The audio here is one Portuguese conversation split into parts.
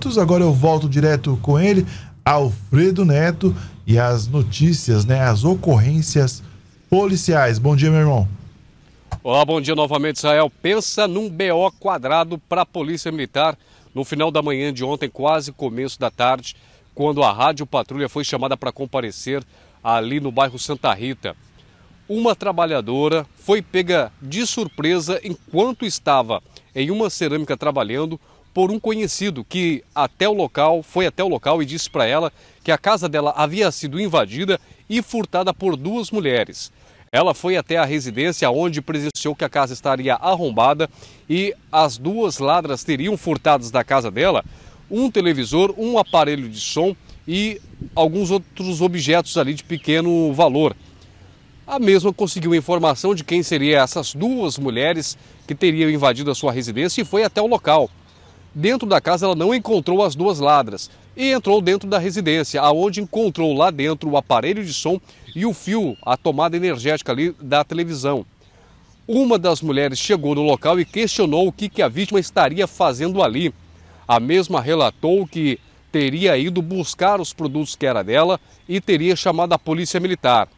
minutos. Agora eu volto direto com ele, Alfredo Neto, e as notícias, né? As ocorrências policiais. Bom dia, meu irmão. Olá, bom dia novamente, Israel. Pensa num BO quadrado para a Polícia Militar no final da manhã de ontem, quase começo da tarde, quando a Rádio Patrulha foi chamada para comparecer ali no bairro Santa Rita. Uma trabalhadora foi pega de surpresa enquanto estava em uma cerâmica trabalhando por um conhecido que até o local, foi até o local e disse para ela que a casa dela havia sido invadida e furtada por duas mulheres. Ela foi até a residência onde presenciou que a casa estaria arrombada e as duas ladras teriam furtado da casa dela um televisor, um aparelho de som e alguns outros objetos ali de pequeno valor. A mesma conseguiu informação de quem seriam essas duas mulheres que teriam invadido a sua residência e foi até o local. Dentro da casa, ela não encontrou as duas ladras e entrou dentro da residência, aonde encontrou lá dentro o aparelho de som e o fio, a tomada energética ali da televisão. Uma das mulheres chegou no local e questionou o que, que a vítima estaria fazendo ali. A mesma relatou que teria ido buscar os produtos que era dela e teria chamado a polícia militar.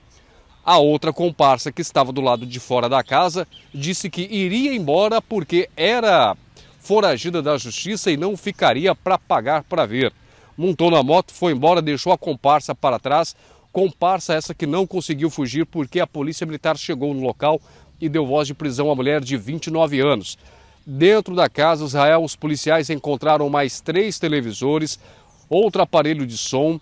A outra comparsa que estava do lado de fora da casa disse que iria embora porque era foragida da justiça e não ficaria para pagar para ver. Montou na moto, foi embora, deixou a comparsa para trás. Comparsa essa que não conseguiu fugir porque a polícia militar chegou no local e deu voz de prisão à mulher de 29 anos. Dentro da casa, Israel, os policiais encontraram mais três televisores, outro aparelho de som,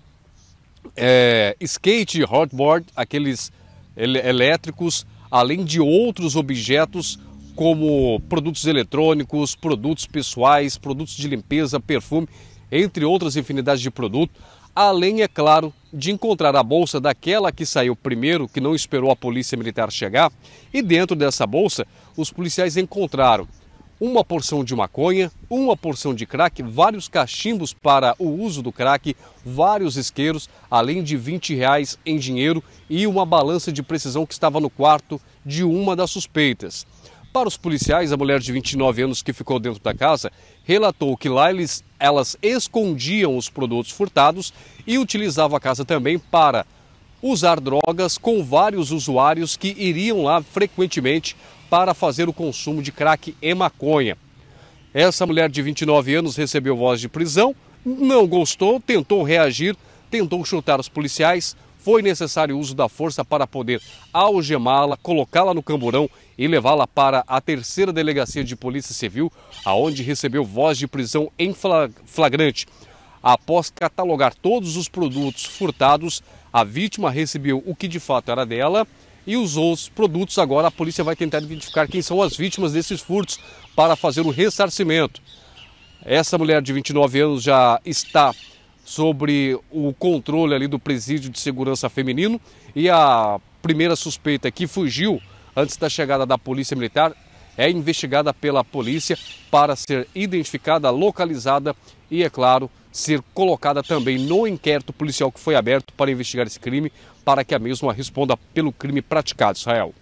é, skate hotboard, aqueles elétricos, além de outros objetos como produtos eletrônicos, produtos pessoais, produtos de limpeza, perfume, entre outras infinidades de produtos, além, é claro, de encontrar a bolsa daquela que saiu primeiro, que não esperou a polícia militar chegar, e dentro dessa bolsa, os policiais encontraram uma porção de maconha, uma porção de crack, vários cachimbos para o uso do crack, vários isqueiros, além de 20 reais em dinheiro e uma balança de precisão que estava no quarto de uma das suspeitas. Para os policiais, a mulher de 29 anos que ficou dentro da casa relatou que lá eles, elas escondiam os produtos furtados e utilizava a casa também para usar drogas com vários usuários que iriam lá frequentemente para fazer o consumo de crack e maconha. Essa mulher de 29 anos recebeu voz de prisão, não gostou, tentou reagir, tentou chutar os policiais, foi necessário o uso da força para poder algemá-la, colocá-la no camburão e levá-la para a terceira delegacia de polícia civil, aonde recebeu voz de prisão em flagrante. Após catalogar todos os produtos furtados, a vítima recebeu o que de fato era dela e os outros produtos agora a polícia vai tentar identificar quem são as vítimas desses furtos para fazer o ressarcimento. Essa mulher de 29 anos já está sobre o controle ali do presídio de segurança feminino e a primeira suspeita que fugiu antes da chegada da polícia militar é investigada pela polícia para ser identificada, localizada e, é claro, ser colocada também no inquérito policial que foi aberto para investigar esse crime, para que a mesma responda pelo crime praticado, Israel.